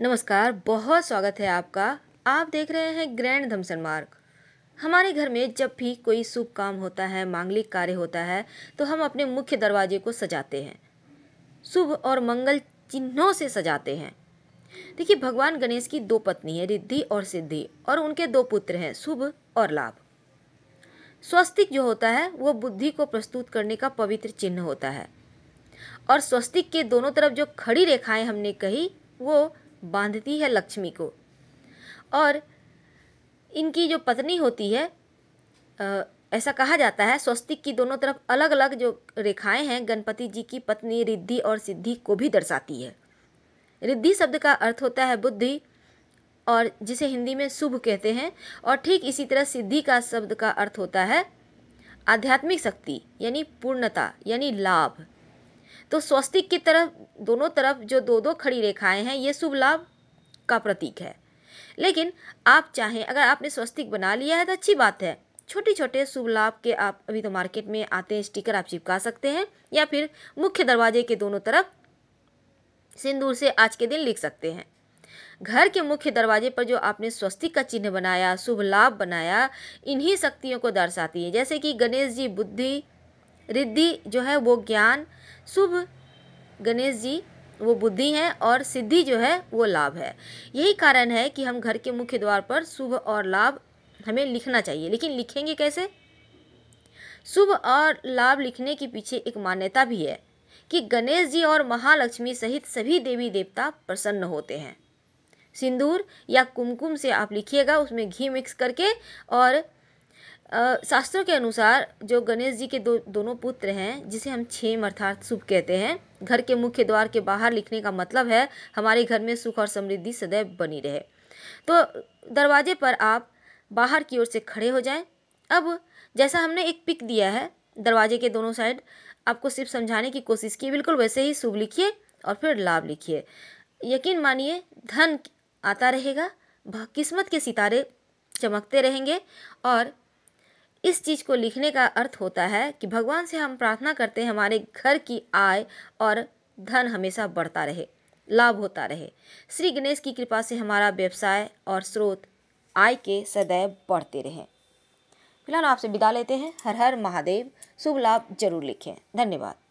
नमस्कार बहुत स्वागत है आपका आप देख रहे हैं ग्रैंड धमसन मार्ग हमारे घर में जब भी कोई शुभ काम होता है मांगलिक कार्य होता है तो हम अपने मुख्य दरवाजे को सजाते हैं शुभ और मंगल चिन्हों से सजाते हैं देखिए भगवान गणेश की दो पत्नी है रिद्धि और सिद्धि और उनके दो पुत्र हैं शुभ और लाभ स्वस्तिक जो होता है वो बुद्धि को प्रस्तुत करने का पवित्र चिन्ह होता है और स्वस्तिक के दोनों तरफ जो खड़ी रेखाएं हमने कही वो बांधती है लक्ष्मी को और इनकी जो पत्नी होती है ऐसा कहा जाता है स्वस्तिक की दोनों तरफ अलग अलग जो रेखाएं हैं गणपति जी की पत्नी रिद्धि और सिद्धि को भी दर्शाती है रिद्धि शब्द का अर्थ होता है बुद्धि और जिसे हिंदी में शुभ कहते हैं और ठीक इसी तरह सिद्धि का शब्द का अर्थ होता है आध्यात्मिक शक्ति यानी पूर्णता यानी लाभ तो स्वस्तिक की तरफ दोनों तरफ जो दो दो खड़ी रेखाएं हैं ये शुभ लाभ का प्रतीक है लेकिन आप चाहें अगर आपने स्वस्तिक बना लिया है तो अच्छी बात है छोटे छोटे शुभ लाभ के आप अभी तो मार्केट में आते हैं स्टिकर आप चिपका सकते हैं या फिर मुख्य दरवाजे के दोनों तरफ सिंदूर से आज के दिन लिख सकते हैं घर के मुख्य दरवाजे पर जो आपने स्वस्तिक का चिन्ह बनाया शुभ लाभ बनाया इन्हीं शक्तियों को दर्शाती है जैसे कि गणेश जी बुद्धि रिद्धि जो है वो ज्ञान शुभ गणेश जी वो बुद्धि है और सिद्धि जो है वो लाभ है यही कारण है कि हम घर के मुख्य द्वार पर शुभ और लाभ हमें लिखना चाहिए लेकिन लिखेंगे कैसे शुभ और लाभ लिखने के पीछे एक मान्यता भी है कि गणेश जी और महालक्ष्मी सहित सभी देवी देवता प्रसन्न होते हैं सिंदूर या कुमकुम से आप लिखिएगा उसमें घी मिक्स करके और शास्त्रों के अनुसार जो गणेश जी के दो दोनों पुत्र हैं जिसे हम छेम अर्थात शुभ कहते हैं घर के मुख्य द्वार के बाहर लिखने का मतलब है हमारे घर में सुख और समृद्धि सदैव बनी रहे तो दरवाजे पर आप बाहर की ओर से खड़े हो जाएं अब जैसा हमने एक पिक दिया है दरवाजे के दोनों साइड आपको सिर्फ समझाने की कोशिश की बिल्कुल वैसे ही शुभ लिखिए और फिर लाभ लिखिए यकीन मानिए धन आता रहेगा किस्मत के सितारे चमकते रहेंगे और इस चीज़ को लिखने का अर्थ होता है कि भगवान से हम प्रार्थना करते हैं हमारे घर की आय और धन हमेशा बढ़ता रहे लाभ होता रहे श्री गणेश की कृपा से हमारा व्यवसाय और स्रोत आय के सदैव बढ़ते रहें फिलहाल आपसे विदा लेते हैं हर हर महादेव शुभ लाभ जरूर लिखें धन्यवाद